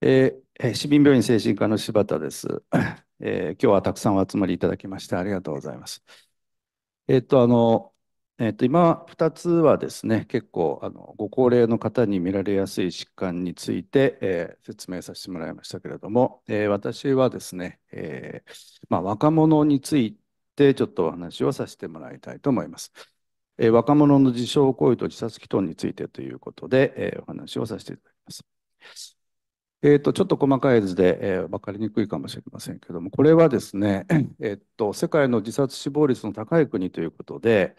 えー、市民病院精神科の柴田です、えー、今日はたくさんお集まりいただきましてありがとうございます。えっ、と、あの、えっ、と、今2つはですね、結構あのご高齢の方に見られやすい疾患について、えー、説明させてもらいましたけれども、えー、私はですね、えーまあ、若者についてちょっとお話をさせてもらいたいと思います。えー、若者の自傷行為と自殺祈祷についてということで、えー、お話をさせていただきます。えーと、ちょっと細かい図で、えー、分かりにくいかもしれませんけども、これはですね、えー、っと世界の自殺死亡率の高い国ということで、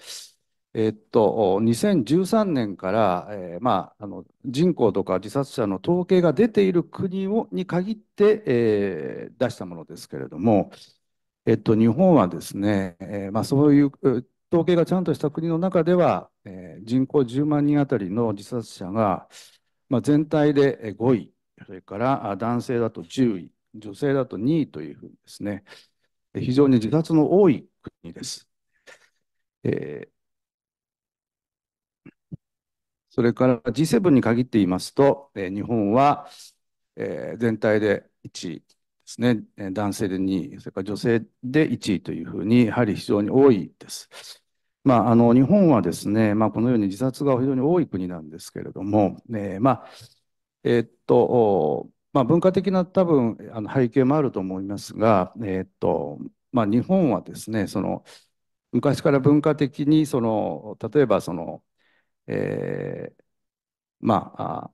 えー、っと2013年から、えー、まあ、あの人口とか自殺者の統計が出ている国をに限って、え出したものですけれども、えっと、日本はですね、えまあ、そういう統計がちゃんとした国の中では、えー、人口10万人あたりの自殺者が、まあ、全体で5位、それから男性だと10位、女性だと2位というふうにですね、非常に自殺の多い国です。えー、それから G7 に限って言いますと、えー、日本は、えー、全体で1位、ですね、男性で2位、それから女性で1位というふうに、やはり非常に多いです。まあ、あの日本はですね、まあ、このように自殺が非常に多い国なんですけれども、えまあえー、っとまあ、文化的な多分あの背景もあると思いますが、えー、っとまあ、日本はですねその昔から文化的にその例えばその、えー、まあ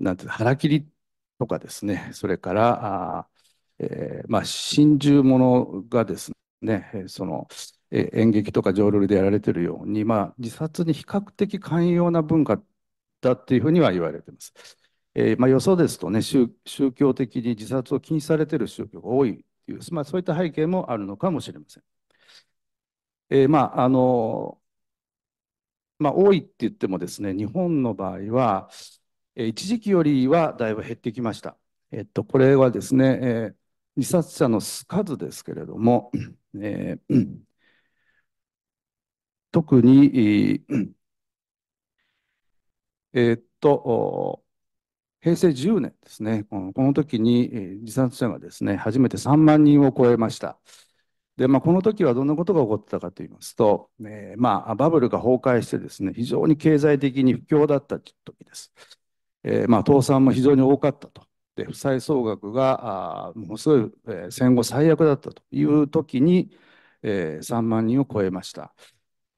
なんていう腹切りとかですねそれからあえー、まあ、真珠のがですね、その、え演劇とか浄瑠璃でやられてるように、まあ、自殺に比較的寛容な文化だっていうふうには言われてます。えー、まあ、よそですとね宗、宗教的に自殺を禁止されてる宗教が多いっていう、まあ、そういった背景もあるのかもしれません。えー、まあ、あの、まあ、多いって言ってもですね、日本の場合は、えー、一時期よりはだいぶ減ってきました。えっと、これはですね、えー自殺者の数ですけれども、えー、特に、え っと、平成10年ですね、この時に自殺者がですね、初めて3万人を超えました。で、まあ、この時はどんなことが起こってたかといいますと、えー、まあ、バブルが崩壊してですね、非常に経済的に不況だった時です。えー、まあ、倒産も非常に多かったと。で負債総額がものすごい、えー、戦後最悪だったという時に、えー、3万人を超えました。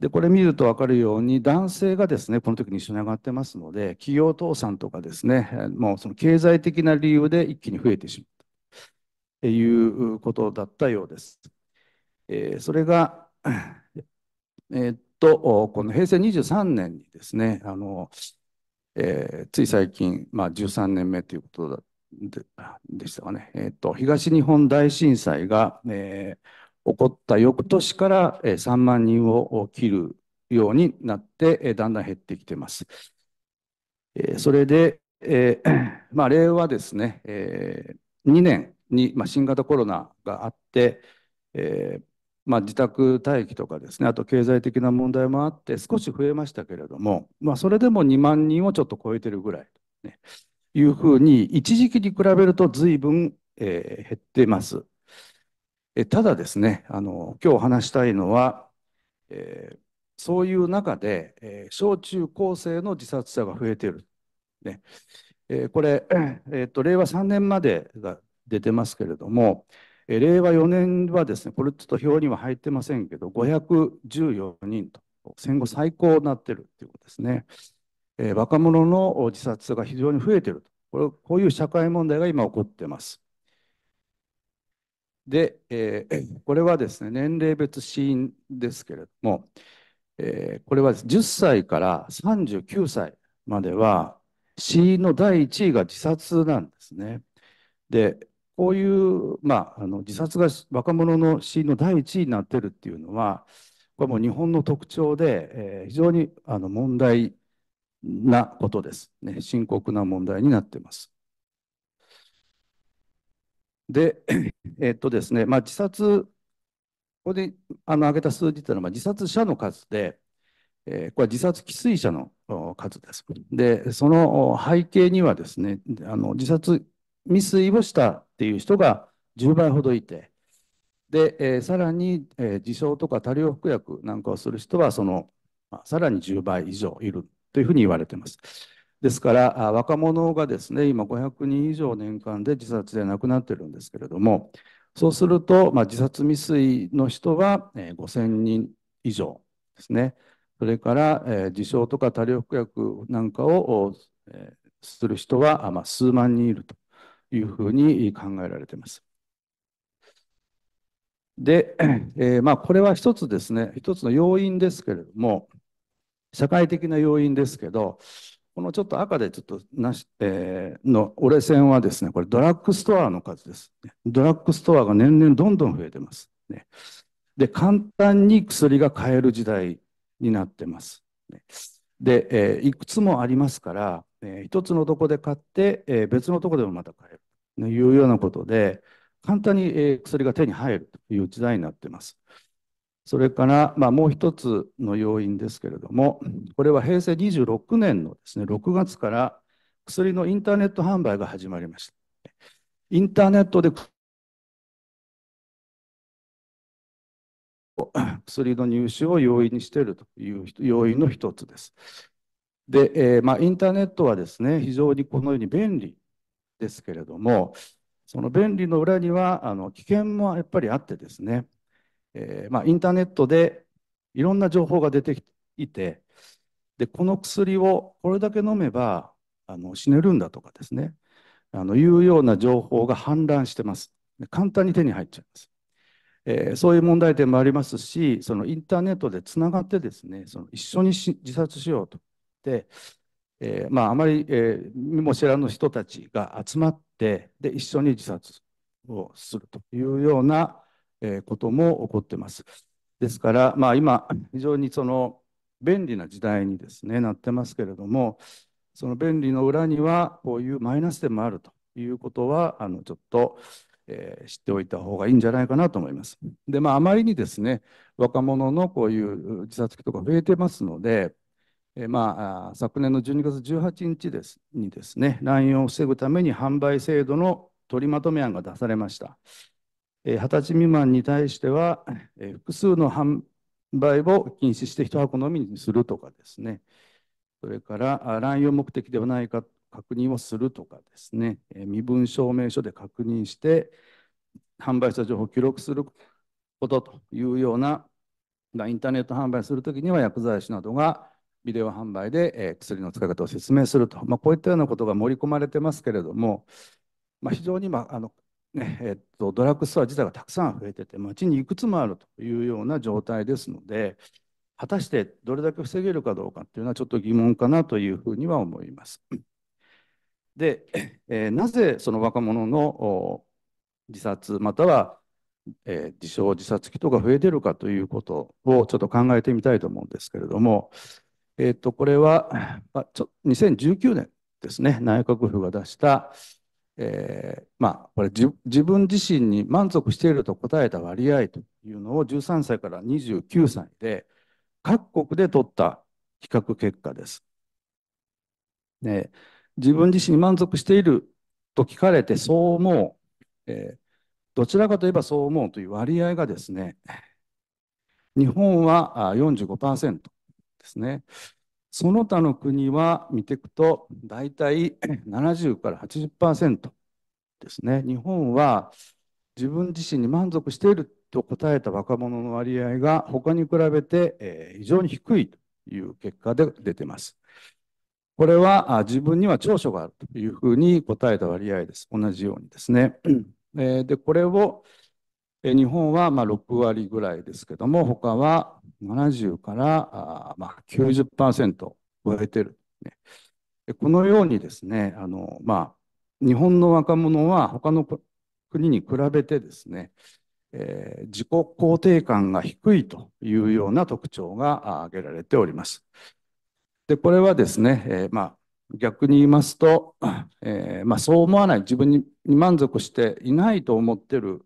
でこれ見ると分かるように男性がですねこの時に一緒に上がってますので企業倒産とかですねもうその経済的な理由で一気に増えてしまったということだったようです。えー、それが、えー、っとこの平成23年にですねあの、えー、つい最近、まあ、13年目ということだったでしたかね、えーと、と東日本大震災が、えー、起こった翌年から、えー、3万人を切るようになって、えー、だんだん減ってきてます。えー、それで、えー まあ、令和ですね、えー、2年に、まあ、新型コロナがあって、えーまあ、自宅待機とかですね、あと経済的な問題もあって、少し増えましたけれども、まあ、それでも2万人をちょっと超えてるぐらい、ね。いうふうに、一時期に比べると随分、えー、減っています。えただですね、あの、今日話したいのは、えー、そういう中で、えー、小中高生の自殺者が増えている。ねえー、これ、えーと、令和3年までが出てますけれども、えー、令和4年はですね、これちょっと表には入ってませんけど、514人と、戦後最高になっているということですね。えー、若者の自殺が非常に増えているとこれこういう社会問題が今起こってます。で、えー、これはですね、年齢別死因ですけれども、えー、これは10歳から39歳までは、死因の第1位が自殺なんですね。で、こういう、まあ、あの自殺が若者の死因の第1位になってるっていうのは、これも日本の特徴で、えー、非常にあの問題なことです、ね。深刻な問題になっています。で、えっとですね、まあ、自殺、ここであの挙げた数字というのは、自殺者の数で、えー、これは自殺未遂者の数です。で、その背景にはですね、あの自殺未遂をしたっていう人が10倍ほどいて、で、えー、さらに、えー、自傷とか多量服薬なんかをする人は、その、まあ、さらに10倍以上いるというふうに言われています。ですから、若者がですね、今500人以上年間で自殺で亡くなっているんですけれども、そうすると、まあ、自殺未遂の人は5000人以上ですね、それから、えー、自傷とか多量服薬なんかを、えー、する人は、まあ、数万人いるというふうに考えられています。で、えーまあ、これは一つですね、一つの要因ですけれども、社会的な要因ですけど、このちょっと赤でちょっとなし、えー、の折れ線はですね、これドラッグストアの数です、ね。ドラッグストアが年々どんどん増えてます、ね。で、簡単に薬が買える時代になってます。で、えー、いくつもありますから、えー、一つのとこで買って、えー、別のとこでもまた買えるというようなことで、簡単に、え薬が手に入るという時代になってます。それから、まあ、もう一つの要因ですけれども、これは平成26年のですね、6月から薬のインターネット販売が始まりました。インターネットで薬の入手を容易にしているという要因の一つです。で、えー、まあ、インターネットはですね、非常にこのように便利ですけれども、その便利の裏にはあの危険もやっぱりあってですね、えー、まあ、インターネットでいろんな情報が出てきていてでこの薬をこれだけ飲めばあの死ねるんだとかですねあのいうような情報が氾濫してます簡単に手に入っちゃいます、えー、そういう問題点もありますしそのインターネットでつながってですねその一緒に自殺しようとで、えー、まあ、あまり、えー、も知らぬ人たちが集まってで一緒に自殺をするというようなえことも起こってます。ですから、まあ、今、非常にその便利な時代にですね、なってますけれども、その便利の裏には、こういうマイナス点もあるということは、あのちょっと、えー、知っておいた方がいいんじゃないかなと思います。で、まあ、あまりにですね、若者のこういう自殺とか増えてますので、えー、まあ、昨年の12月18日ですにですね、乱用を防ぐために販売制度の取りまとめ案が出されました。20歳未満に対しては、複数の販売を禁止して1箱のみにするとかですね、それから乱用目的ではないか確認をするとかですね、身分証明書で確認して、販売した情報を記録することというような、インターネット販売するときには薬剤師などがビデオ販売で薬の使い方を説明すると、まあ、こういったようなことが盛り込まれてますけれども、まあ、非常に今あのねえっと、ドラッグストア自体がたくさん増えてて街にいくつもあるというような状態ですので果たしてどれだけ防げるかどうかというのはちょっと疑問かなというふうには思います。で、えー、なぜその若者の自殺または、えー、自傷自殺とか増えてるかということをちょっと考えてみたいと思うんですけれども、えー、とこれは、まあ、ちょ2019年ですね内閣府が出したえー、まあ、これ自分自身に満足していると答えた割合というのを13歳から29歳で各国で取った比較結果です。ね、自分自身に満足していると聞かれてそう思う、えー、どちらかといえばそう思うという割合がですね、日本は45%ですね。その他の国は見ていくと、大体70から80%ですね。日本は自分自身に満足していると答えた若者の割合が他に比べて、え非常に低いという結果で出てます。これは自分には長所があるというふうに答えた割合です。同じようにですね。で、これを日本はまあ6割ぐらいですけども、他は70からまあ90%超えてる、このようにですね、あのまあ、日本の若者は他の国に比べてですね、えー、自己肯定感が低いというような特徴が挙げられております。でこれはですね、えー、まあ、逆に言いますと、えー、まあ、そう思わない自分に満足していないと思っている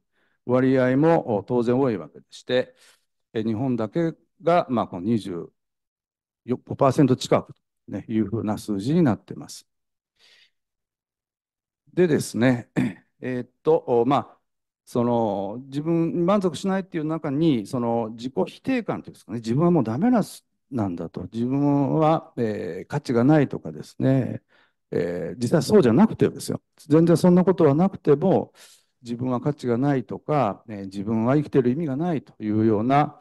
割合も当然多いわけでして、日本だけが、まあ、この25%近くというふうな数字になっています。でですね、えー、っと、まあ、その自分に満足しないっていう中にその自己否定感というんですかね自分はもうダメななんだと自分は、えー、価値がないとかですね、えー、実際そうじゃなくてですよ全然そんなことはなくても自分は価値がないとか、え自分は生きてる意味がないというような、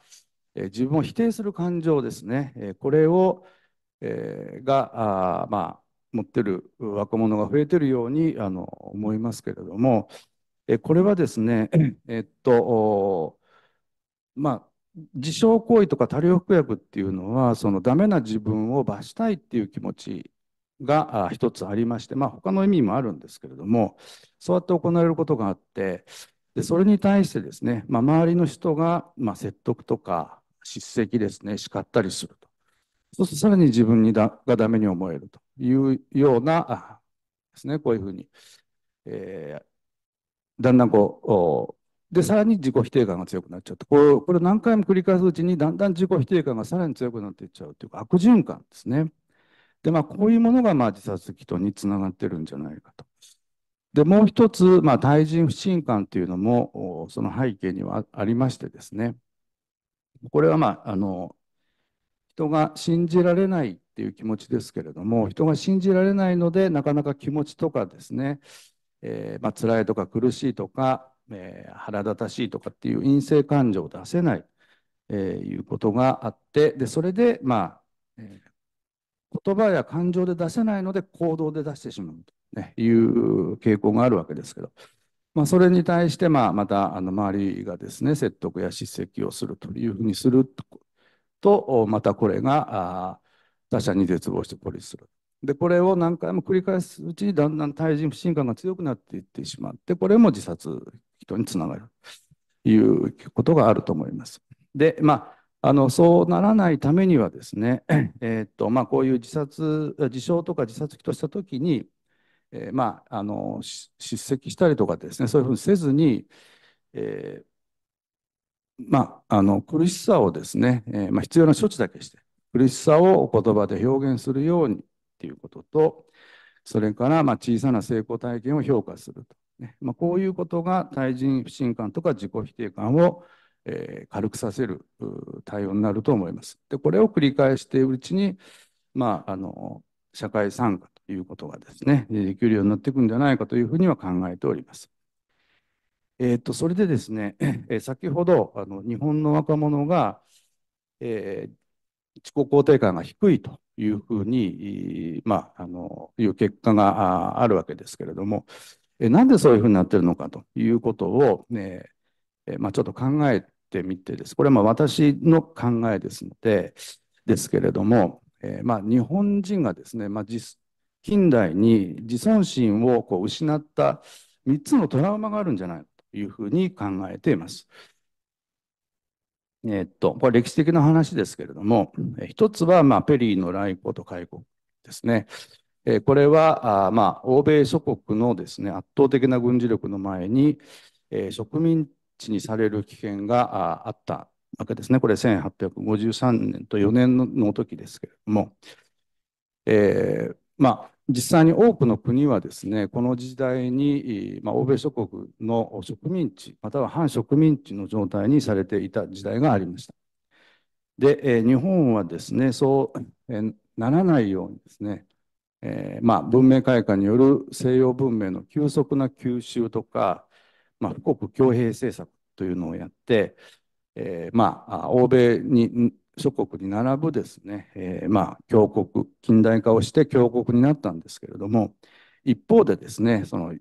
え自分を否定する感情ですね、えこれを、えがあまあ持ってる若者が増えてるようにあの思いますけれども、えこれはですね、えっとまあ自傷行為とか多量服薬っていうのはそのダメな自分を罰したいっていう気持ちが一つありまして、まあ、他の意味もあるんですけれどもそうやって行われることがあってでそれに対してですね、まあ、周りの人が、まあ、説得とか叱責ですね叱ったりするとそうするとさらに自分にだがダメに思えるというようなですねこういうふうに、えー、だんだんこうでさらに自己否定感が強くなっちゃってこれこれ何回も繰り返すうちにだんだん自己否定感がさらに強くなっていっちゃうという悪循環ですね。で、まあ、こういうものが、まあ、自殺祈祷につながってるんじゃないかと。で、もう一つ、まあ、対人不信感というのも、その背景にはありましてですね、これは、まあ、あの、人が信じられないっていう気持ちですけれども、人が信じられないので、なかなか気持ちとかですね、えー、まあ辛いとか苦しいとか、えー、腹立たしいとかっていう陰性感情を出せない、えー、いうことがあって、でそれで、まあえー、言葉や感情で出せないので行動で出してしまうという傾向があるわけですけど、まあ、それに対してまあまたあの周りがですね説得や叱責をするというふうにするとまたこれが他者に絶望して孤立する。でこれを何回も繰り返すうちにだんだん対人不信感が強くなっていってしまってこれも自殺人につながるということがあると思います。でまああのそうならないためにはですね、えーとまあ、こういう自殺自傷とか自殺とした時に、えー、まあ、あの叱責したりとかですねそういうふうにせずに、えー、まあ、あの苦しさをですね、えー、ま必要な処置だけして苦しさを言葉で表現するようにっていうこととそれからま小さな成功体験を評価すると、ねまこういうことが対人不信感とか自己否定感をえ軽くさせる対応になると思います。で、これを繰り返しているうちに、まあ、あの、社会参加ということがですね、できるようになっていくんじゃないかというふうには考えております。えー、っと、それでですね、え先ほど、あの、日本の若者が、えー、自己肯定感が低いというふうに、まあ、あの、いう結果があるわけですけれども、えなんでそういうふうになってるのかということを、ね、えまあ、ちょっと考えってみてです。これはまあ私の考えですので、ですけれども、えー、まあ日本人がですね、まあ、近代に自尊心をこう失った3つのトラウマがあるんじゃないかというふうに考えています。えー、っと、これ歴史的な話ですけれども、一つは、まあ、ペリーの来航と開国ですね。えー、これは、あまあ、欧米諸国のですね、圧倒的な軍事力の前に、えー、植民地にされる危険があったわけですね。これ1853年と4年の時ですけれども、えー、まあ、実際に多くの国はですね、この時代に、まあ、欧米諸国の植民地、または反植民地の状態にされていた時代がありました。で、えー、日本はですね、そう、えならないようにですね、えー、まあ、文明開化による西洋文明の急速な吸収とか、まあ、富国強兵政策というのをやって、えー、まあ、欧米に諸国に並ぶですね、えー、まあ、強国近代化をして強国になったんですけれども一方でですねその、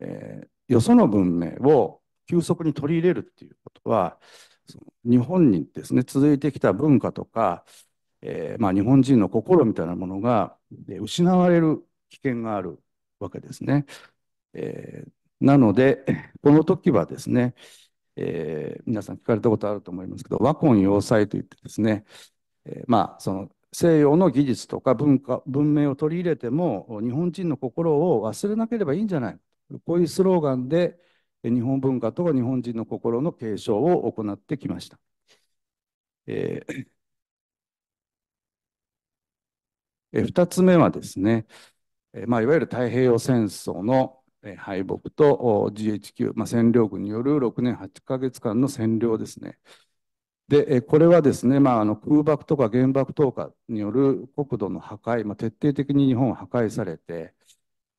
えー、よその文明を急速に取り入れるっていうことはその日本にですね続いてきた文化とか、えー、まあ、日本人の心みたいなものが失われる危険があるわけですね。えー、なので、この時はですね、えー、皆さん聞かれたことあると思いますけど、和魂要塞といってですね、えー、まあ、その西洋の技術とか文化、文明を取り入れても、日本人の心を忘れなければいいんじゃないこういうスローガンで、日本文化と日本人の心の継承を行ってきました。えー、え2つ目はですね、えまあ、いわゆる太平洋戦争の敗北と GHQ、まあ、占領軍による6年8ヶ月間の占領ですね。で、これはですね、まあ、あの空爆とか原爆投下による国土の破壊、まあ、徹底的に日本は破壊されて、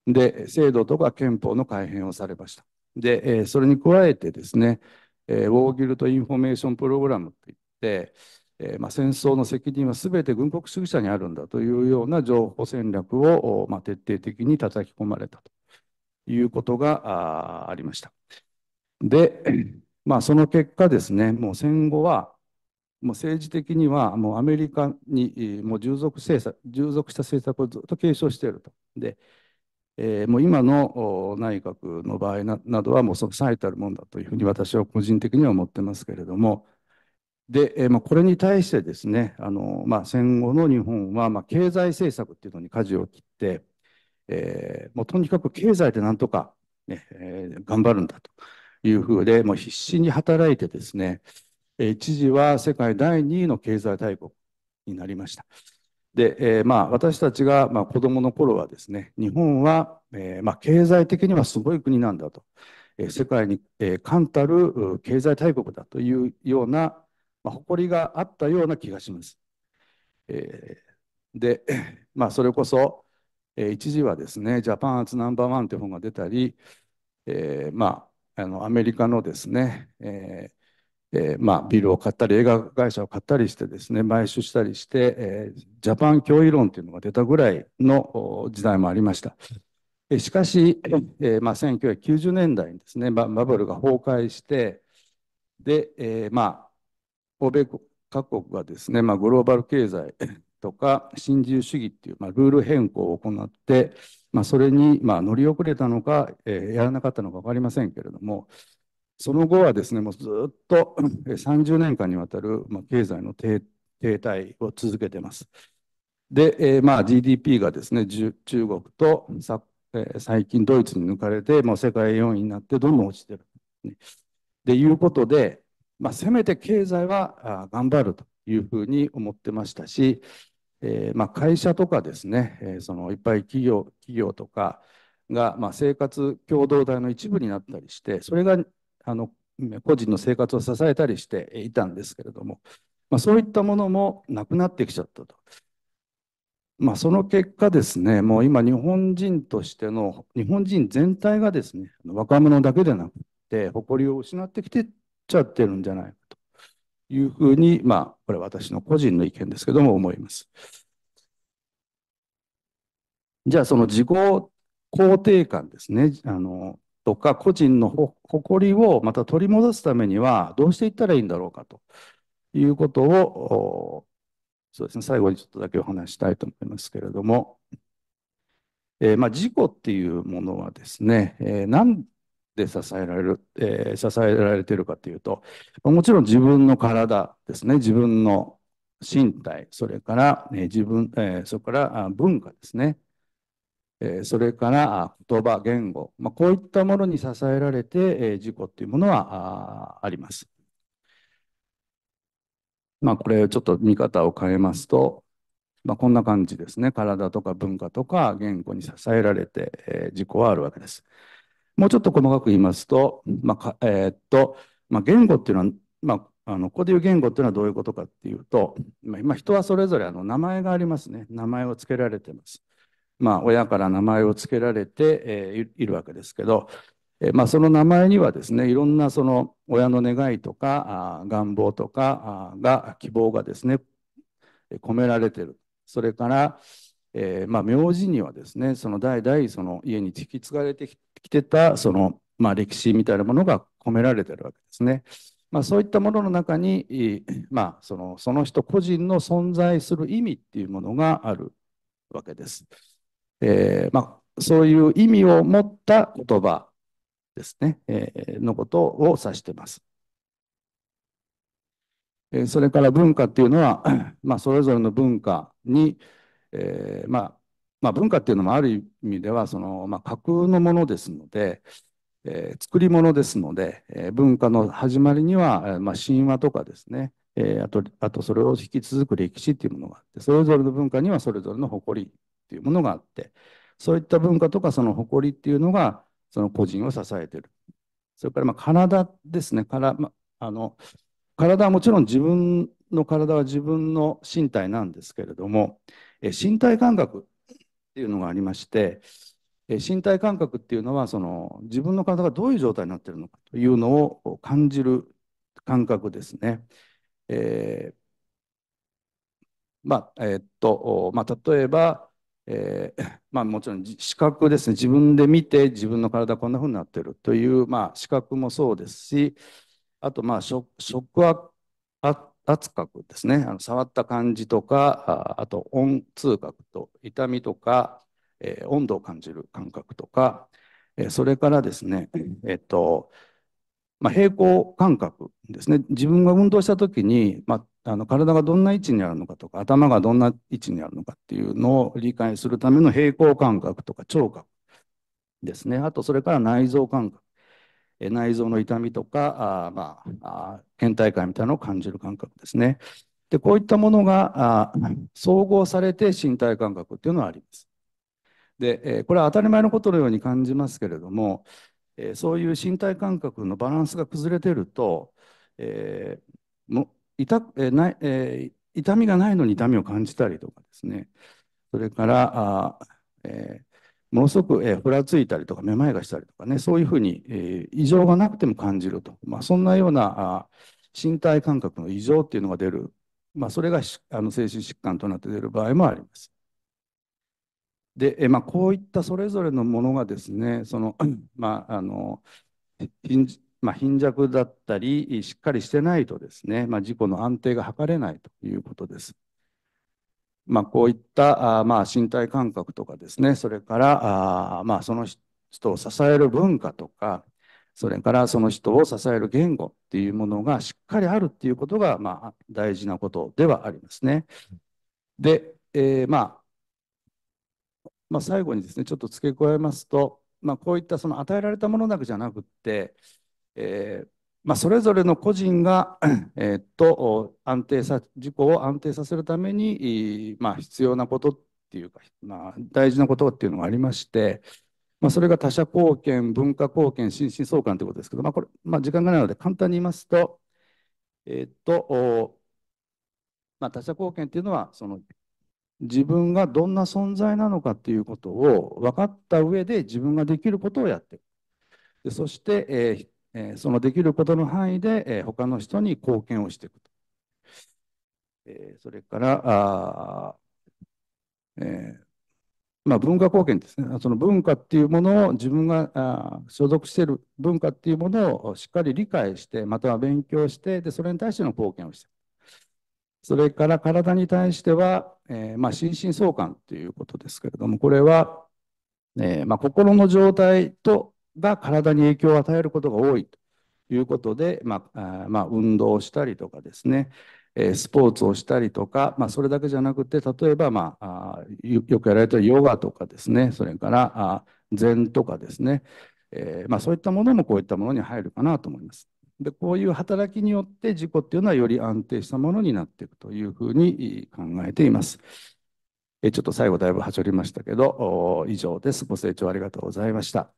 で、制度とか憲法の改変をされました。で、それに加えてですね、ウォーギルト・インフォメーション・プログラムといって、まあ、戦争の責任は全て軍国主義者にあるんだというような情報戦略を、まあ、徹底的に叩き込まれたと。いうことがありました。で、まあ、その結果ですね、もう戦後は、もう政治的にはもうアメリカにもう従属政策従属した政策をずっと継承していると。でえー、もう今の内閣の場合などはもうその最たるもんだというふうに私は個人的には思ってますけれども、で、えー、まあ、これに対してですね、あのまあ、戦後の日本はまあ経済政策っていうのに舵を切って、えー、もうとにかく経済でなんとかね、えー、頑張るんだというふうで、もう必死に働いてですね、えー、一時は世界第2位の経済大国になりました。で、えー、まあ私たちが、まあ、子供の頃はですね、日本は、えー、まあ経済的にはすごい国なんだと、えー、世界に、えー、冠たる経済大国だというような、まあ、誇りがあったような気がします。えー、で、まあそれこそ、え一時はですね、ジャパンアーツナンバーワンという本が出たり、えー、まあ、あのアメリカのですね、えーえー、まあ、ビルを買ったり、映画会社を買ったりしてですね、買収したりして、えジャパン脅威論というのが出たぐらいの時代もありました。しかし、えまあ、1990年代にですね、バブルが崩壊して、で、えまあ、欧米各国がですね、まあ、グローバル経済とか新自由主義っていう、まあ、ルール変更を行って、まあ、それに、まあ、乗り遅れたのか、えー、やらなかったのか分かりませんけれどもその後はですねもうずっと30年間にわたる、まあ、経済の停滞を続けてます。で、えー、まあ GDP がですね中国とさ、えー、最近ドイツに抜かれてもう世界4位になってどんどん落ちてる。ね、いうことで、まあ、せめて経済は頑張るというふうに思ってましたし、えー、まあ、会社とかですね、えー、そのいっぱい企業企業とかが、まあ、生活共同体の一部になったりしてそれがあの個人の生活を支えたりしていたんですけれども、まあ、そういったものもなくなってきちゃったと。まあ、その結果ですね、もう今、日本人としての、日本人全体がですね、若者だけでなくて、誇りを失ってきてっちゃってるんじゃないいうふうに、まあ、これは私の個人の意見ですけども思います。じゃあ、その自己肯定感ですね。あのとか個人の誇りをまた取り戻すためにはどうしていったらいいんだろうかということをそうですね最後にちょっとだけお話したいと思いますけれども、えー、まあ事故っていうものはですね、えー、なんで支えられる、えー、支えられてるかというと、もちろん自分の体ですね、自分の身体、それから、ね、自分、えー、それから文化ですね、えー、それから言葉、言語、まあ、こういったものに支えられて、えー、事故っていうものはああります。まあ、これちょっと見方を変えますと、まあ、こんな感じですね。体とか文化とか言語に支えられて、えー、事故はあるわけです。もうちょっと細かく言いますと、まあ、えー、っと、まあ、言語っていうのは、まあ、あのここでいう言語っていうのはどういうことかっていうと、まあ、人はそれぞれあの名前がありますね。名前を付けられてます。まあ、親から名前を付けられて、えー、いるわけですけど、えー、まあ、その名前にはですね、いろんなその親の願いとか、あ願望とかが、希望がですね、込められてる。それから、えー、まあ、名字にはですね、その代々その家に引き継がれてききてた、その、まあ、歴史みたいなものが込められてるわけですね。まあ、そういったものの中に、まあ、そのその人個人の存在する意味っていうものがあるわけです。えーまあ、そういう意味を持った言葉ですね、えー、のことを指しています。えー、それから文化っていうのは、まあ、それぞれの文化に、えーまあ、まあ、文化っていうのもある意味ではその、まあ、架空のものですので、えー、作り物ですので、えー、文化の始まりには、まあ、神話とかですね、えー、あとあとそれを引き続く歴史っていうものがあってそれぞれの文化にはそれぞれの誇りっていうものがあってそういった文化とかその誇りっていうのがその個人を支えてるそれからまあ体ですねから、まあの体はもちろん自分の体は自分の身体なんですけれども、え身体感覚っていうのがありまして、え身体感覚っていうのはその自分の体がどういう状態になってるのかというのを感じる感覚ですね。えー、まあえー、っと、まあ、例えば、えー、まあ、もちろん視覚ですね自分で見て自分の体こんなふうになってるという、まあ、視覚もそうですしあとまあ触覚圧覚ですね。あの触った感じとか、あと音痛覚と痛みとか、えー、温度を感じる感覚とか、えー、それからですね、えっと、まあ、平行感覚ですね。自分が運動した時に、まあ、あの体がどんな位置にあるのかとか、頭がどんな位置にあるのかっていうのを理解するための平行感覚とか聴覚ですね。あと、それから内臓感覚。内臓の痛みとか、あまあ、倦怠感みたいなのを感じる感覚ですね。で、こういったものが総合されて身体感覚っていうのはあります。で、これは当たり前のことのように感じますけれども、そういう身体感覚のバランスが崩れてると、えー、も痛ない、えー、痛みがないのに痛みを感じたりとかですね、それから、あえー、ものすごく、えふらついたりとかめまいがしたりとかねそういうふうに、え異常がなくても感じると、まあ、そんなようなあ身体感覚の異常っていうのが出る、まあ、それがあの精神疾患となって出る場合もあります。で、えまあ、こういったそれぞれのものがですねその、まああのまあ、貧弱だったりしっかりしてないとですね、まあ、自の安定が図れないということです。まあ、こういったあ、まあ、身体感覚とかですね、それからあ、まあ、その人を支える文化とか、それからその人を支える言語っていうものがしっかりあるっていうことが、まあ、大事なことではありますね。で、えー、まあ、まあ、最後にですね、ちょっと付け加えますと、まあ、こういったその与えられたものだけじゃなくって、えー、まあ、それぞれの個人が、えー、っと安定さ事故を安定させるために、まあ、必要なことっていうか、まあ、大事なことっていうのがありまして、まあ、それが他者貢献文化貢献心身相関ということですけど、まあ、これ、まあ、時間がないので簡単に言いますと,、えー、っとまあ、他者貢献っていうのはその自分がどんな存在なのかっていうことを分かった上で自分ができることをやっていく。でそして、えーえそのできることの範囲で、え他の人に貢献をしていくと。えそれから、あえまあ、文化貢献ですね。その文化っていうものを自分があ所属している文化っていうものをしっかり理解して、または勉強して、でそれに対しての貢献をしていく。それから体に対しては、えーまあ、心身相関ということですけれども、これは、えーまあ、心の状態とが体に影響を与えることが多いということで、まあ、まあ、運動をしたりとかですね、えスポーツをしたりとか、まあ、それだけじゃなくて、例えば、まあ、よくやられてるヨガとかですね、それからあ禅とかですね、えまあ、そういったものもこういったものに入るかなと思います。でこういう働きによって事故っていうのはより安定したものになっていくというふうに考えています。えちょっと最後だいぶはしょりましたけど、以上です。ご清聴ありがとうございました。